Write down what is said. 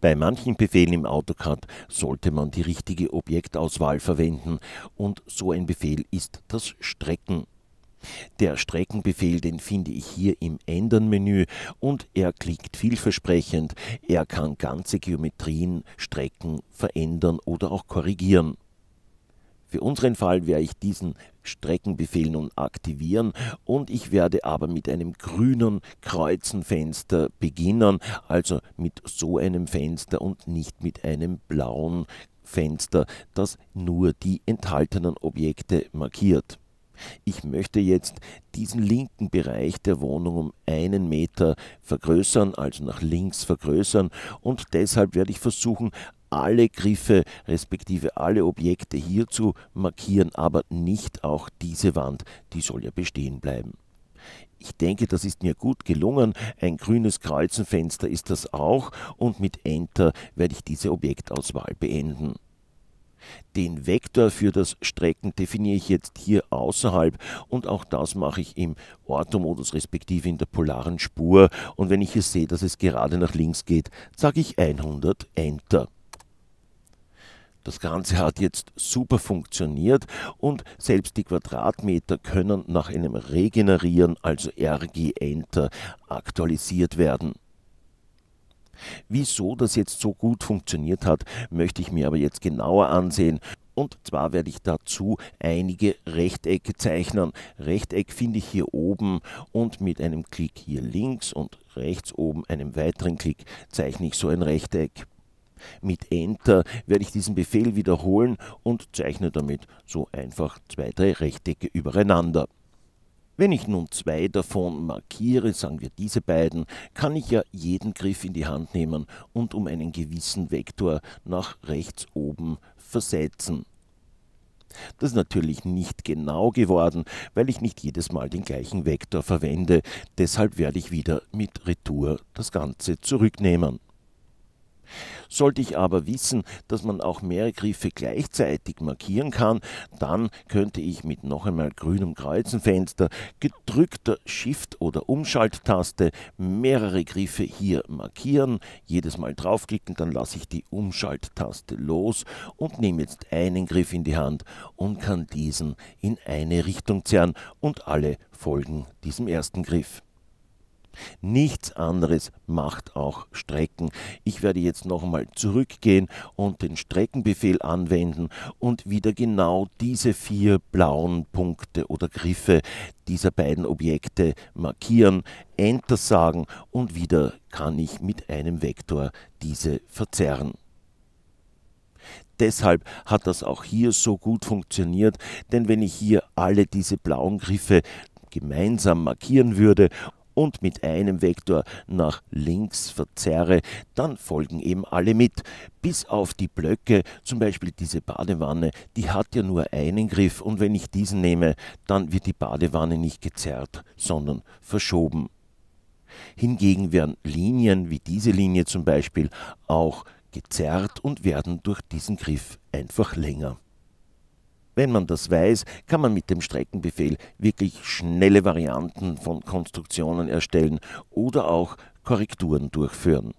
Bei manchen Befehlen im AutoCAD sollte man die richtige Objektauswahl verwenden und so ein Befehl ist das Strecken. Der Streckenbefehl, den finde ich hier im Ändern-Menü und er klingt vielversprechend. Er kann ganze Geometrien, Strecken verändern oder auch korrigieren. Für unseren Fall werde ich diesen Streckenbefehl nun aktivieren und ich werde aber mit einem grünen Kreuzenfenster beginnen, also mit so einem Fenster und nicht mit einem blauen Fenster, das nur die enthaltenen Objekte markiert. Ich möchte jetzt diesen linken Bereich der Wohnung um einen Meter vergrößern, also nach links vergrößern und deshalb werde ich versuchen, alle Griffe respektive alle Objekte hier zu markieren, aber nicht auch diese Wand, die soll ja bestehen bleiben. Ich denke, das ist mir gut gelungen. Ein grünes Kreuzenfenster ist das auch und mit Enter werde ich diese Objektauswahl beenden. Den Vektor für das Strecken definiere ich jetzt hier außerhalb und auch das mache ich im Orthomodus respektive in der polaren Spur und wenn ich hier sehe, dass es gerade nach links geht, sage ich 100 Enter. Das Ganze hat jetzt super funktioniert und selbst die Quadratmeter können nach einem Regenerieren, also RG Enter, aktualisiert werden. Wieso das jetzt so gut funktioniert hat, möchte ich mir aber jetzt genauer ansehen. Und zwar werde ich dazu einige Rechtecke zeichnen. Rechteck finde ich hier oben und mit einem Klick hier links und rechts oben einem weiteren Klick zeichne ich so ein Rechteck. Mit Enter werde ich diesen Befehl wiederholen und zeichne damit so einfach zwei, drei Rechtecke übereinander. Wenn ich nun zwei davon markiere, sagen wir diese beiden, kann ich ja jeden Griff in die Hand nehmen und um einen gewissen Vektor nach rechts oben versetzen. Das ist natürlich nicht genau geworden, weil ich nicht jedes Mal den gleichen Vektor verwende. Deshalb werde ich wieder mit Retour das Ganze zurücknehmen. Sollte ich aber wissen, dass man auch mehrere Griffe gleichzeitig markieren kann, dann könnte ich mit noch einmal grünem Kreuzenfenster, gedrückter Shift- oder Umschalttaste mehrere Griffe hier markieren. Jedes Mal draufklicken, dann lasse ich die Umschalttaste los und nehme jetzt einen Griff in die Hand und kann diesen in eine Richtung zerren und alle folgen diesem ersten Griff. Nichts anderes macht auch Strecken. Ich werde jetzt nochmal zurückgehen und den Streckenbefehl anwenden und wieder genau diese vier blauen Punkte oder Griffe dieser beiden Objekte markieren, Enter sagen und wieder kann ich mit einem Vektor diese verzerren. Deshalb hat das auch hier so gut funktioniert, denn wenn ich hier alle diese blauen Griffe gemeinsam markieren würde und mit einem Vektor nach links verzerre, dann folgen eben alle mit. Bis auf die Blöcke, zum Beispiel diese Badewanne, die hat ja nur einen Griff und wenn ich diesen nehme, dann wird die Badewanne nicht gezerrt, sondern verschoben. Hingegen werden Linien wie diese Linie zum Beispiel auch gezerrt und werden durch diesen Griff einfach länger. Wenn man das weiß, kann man mit dem Streckenbefehl wirklich schnelle Varianten von Konstruktionen erstellen oder auch Korrekturen durchführen.